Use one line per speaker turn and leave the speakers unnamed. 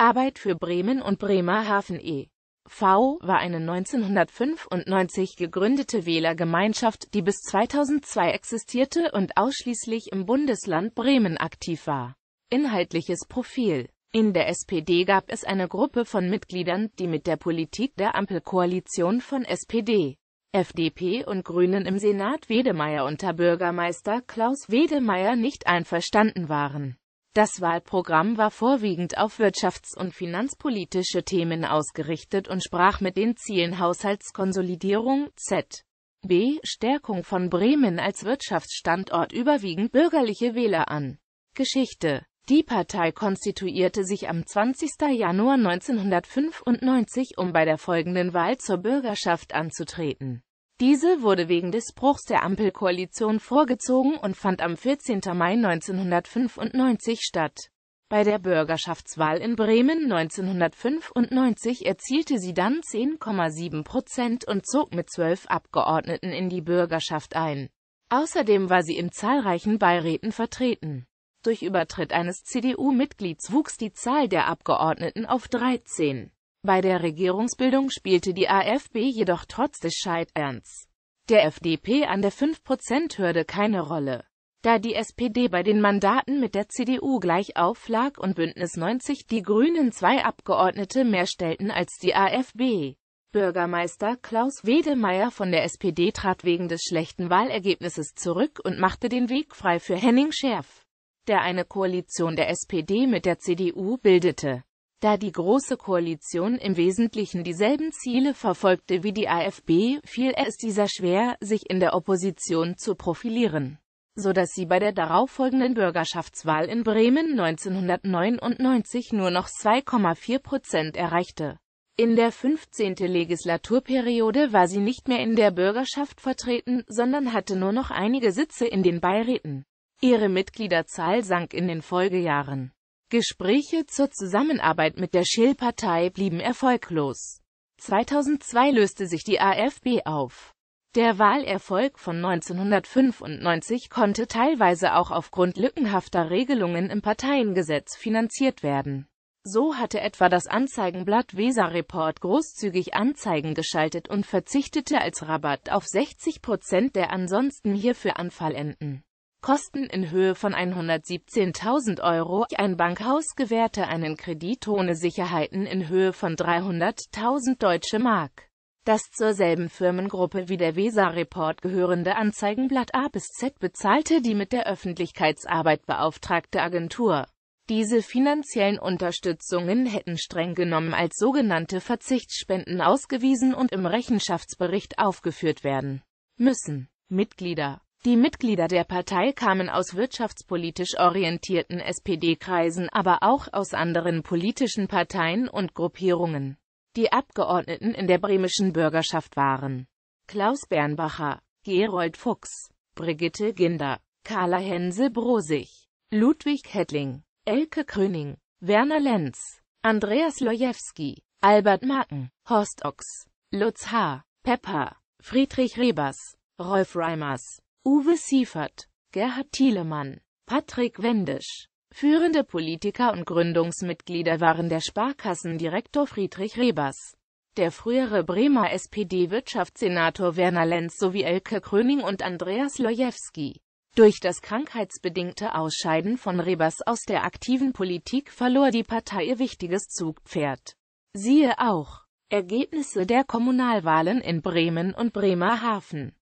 Arbeit für Bremen und Bremerhaven e.V. war eine 1995 gegründete Wählergemeinschaft, die bis 2002 existierte und ausschließlich im Bundesland Bremen aktiv war. Inhaltliches Profil In der SPD gab es eine Gruppe von Mitgliedern, die mit der Politik der Ampelkoalition von SPD, FDP und Grünen im Senat Wedemeyer unter Bürgermeister Klaus Wedemeyer nicht einverstanden waren. Das Wahlprogramm war vorwiegend auf wirtschafts- und finanzpolitische Themen ausgerichtet und sprach mit den Zielen Haushaltskonsolidierung, Z. B. Stärkung von Bremen als Wirtschaftsstandort überwiegend bürgerliche Wähler an. Geschichte Die Partei konstituierte sich am 20. Januar 1995, um bei der folgenden Wahl zur Bürgerschaft anzutreten diese wurde wegen des Bruchs der Ampelkoalition vorgezogen und fand am 14. Mai 1995 statt. Bei der Bürgerschaftswahl in Bremen 1995 erzielte sie dann 10,7 Prozent und zog mit zwölf Abgeordneten in die Bürgerschaft ein. Außerdem war sie in zahlreichen Beiräten vertreten. Durch Übertritt eines CDU-Mitglieds wuchs die Zahl der Abgeordneten auf 13. Bei der Regierungsbildung spielte die AfD jedoch trotz des Scheiterns der FDP an der 5%-Hürde keine Rolle. Da die SPD bei den Mandaten mit der CDU gleich auflag und Bündnis 90 die Grünen zwei Abgeordnete mehr stellten als die AfD. Bürgermeister Klaus Wedemeyer von der SPD trat wegen des schlechten Wahlergebnisses zurück und machte den Weg frei für Henning Scherf, der eine Koalition der SPD mit der CDU bildete. Da die Große Koalition im Wesentlichen dieselben Ziele verfolgte wie die AfB, fiel es dieser schwer, sich in der Opposition zu profilieren, so dass sie bei der darauffolgenden Bürgerschaftswahl in Bremen 1999 nur noch 2,4 Prozent erreichte. In der 15. Legislaturperiode war sie nicht mehr in der Bürgerschaft vertreten, sondern hatte nur noch einige Sitze in den Beiräten. Ihre Mitgliederzahl sank in den Folgejahren. Gespräche zur Zusammenarbeit mit der schill partei blieben erfolglos. 2002 löste sich die AfD auf. Der Wahlerfolg von 1995 konnte teilweise auch aufgrund lückenhafter Regelungen im Parteiengesetz finanziert werden. So hatte etwa das Anzeigenblatt Weser Report großzügig Anzeigen geschaltet und verzichtete als Rabatt auf 60 Prozent der ansonsten hierfür anfallenden Kosten in Höhe von 117.000 Euro. Ein Bankhaus gewährte einen Kredit ohne Sicherheiten in Höhe von 300.000 Deutsche Mark. Das zur selben Firmengruppe wie der Weser-Report gehörende Anzeigenblatt A bis Z bezahlte die mit der Öffentlichkeitsarbeit beauftragte Agentur. Diese finanziellen Unterstützungen hätten streng genommen als sogenannte Verzichtsspenden ausgewiesen und im Rechenschaftsbericht aufgeführt werden müssen. Mitglieder die Mitglieder der Partei kamen aus wirtschaftspolitisch orientierten SPD-Kreisen, aber auch aus anderen politischen Parteien und Gruppierungen. Die Abgeordneten in der bremischen Bürgerschaft waren Klaus Bernbacher, Gerold Fuchs, Brigitte Ginder, Carla Hense-Brosig, Ludwig Hettling, Elke Kröning, Werner Lenz, Andreas Lojewski, Albert Marken, Horst Ochs, Lutz H., Pepper, Friedrich Rebers, Rolf Reimers, Uwe Siefert, Gerhard Thielemann, Patrick Wendisch. Führende Politiker und Gründungsmitglieder waren der Sparkassendirektor Friedrich Rebers, der frühere Bremer SPD-Wirtschaftssenator Werner Lenz sowie Elke Kröning und Andreas Lojewski. Durch das krankheitsbedingte Ausscheiden von Rebers aus der aktiven Politik verlor die Partei ihr wichtiges Zugpferd. Siehe auch Ergebnisse der Kommunalwahlen in Bremen und Bremerhaven